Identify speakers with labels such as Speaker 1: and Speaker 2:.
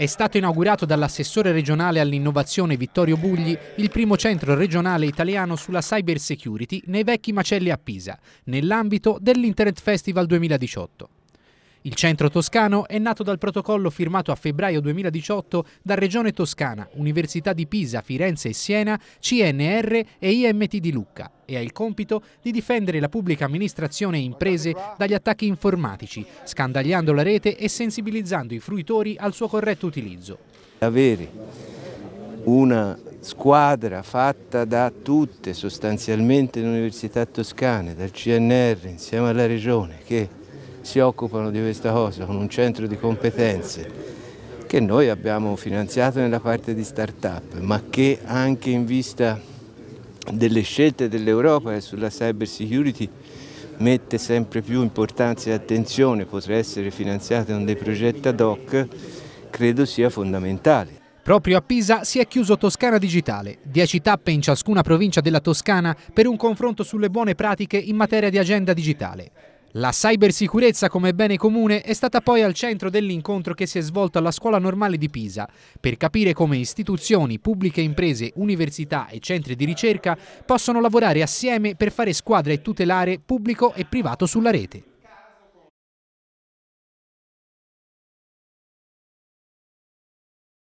Speaker 1: È stato inaugurato dall'assessore regionale all'innovazione Vittorio Bugli il primo centro regionale italiano sulla cyber security nei vecchi macelli a Pisa, nell'ambito dell'Internet Festival 2018. Il centro toscano è nato dal protocollo firmato a febbraio 2018 da Regione Toscana, Università di Pisa, Firenze e Siena, CNR e IMT di Lucca e ha il compito di difendere la pubblica amministrazione e imprese dagli attacchi informatici, scandagliando la rete e sensibilizzando i fruitori al suo
Speaker 2: corretto utilizzo. Avere una squadra fatta da tutte sostanzialmente le università toscane, dal CNR insieme alla Regione, che si occupano di questa cosa, con un centro di competenze che noi abbiamo finanziato nella parte di start-up, ma che anche in vista delle scelte dell'Europa e sulla cyber security mette sempre più importanza e attenzione, potrà essere finanziata con dei progetti ad hoc, credo sia fondamentale.
Speaker 1: Proprio a Pisa si è chiuso Toscana Digitale, 10 tappe in ciascuna provincia della Toscana per un confronto sulle buone pratiche in materia di agenda digitale. La cybersicurezza come bene comune è stata poi al centro dell'incontro che si è svolto alla Scuola Normale di Pisa per capire come istituzioni, pubbliche imprese, università e centri di ricerca possono lavorare assieme per fare squadra e tutelare pubblico e privato sulla
Speaker 2: rete.